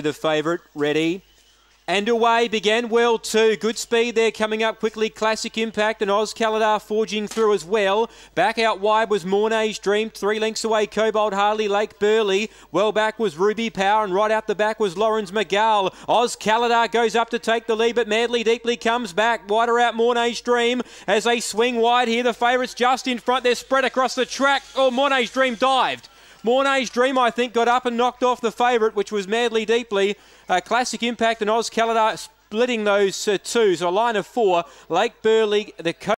The favourite, ready. And away began well too. Good speed there coming up quickly. Classic Impact and Oz Caladar forging through as well. Back out wide was Mornay's Dream. Three lengths away, Cobalt Harley, Lake Burley. Well back was Ruby Power and right out the back was Lawrence McGall. Oz Caladar goes up to take the lead but Madly Deeply comes back. Wider out Mornay's Dream as they swing wide here. The favourites just in front. They're spread across the track. Oh, Mornay's Dream dived. Mornay's Dream, I think, got up and knocked off the favourite, which was Madly Deeply. Uh, Classic Impact and Oz Calidar splitting those uh, two. So a line of four. Lake Burley, the coach.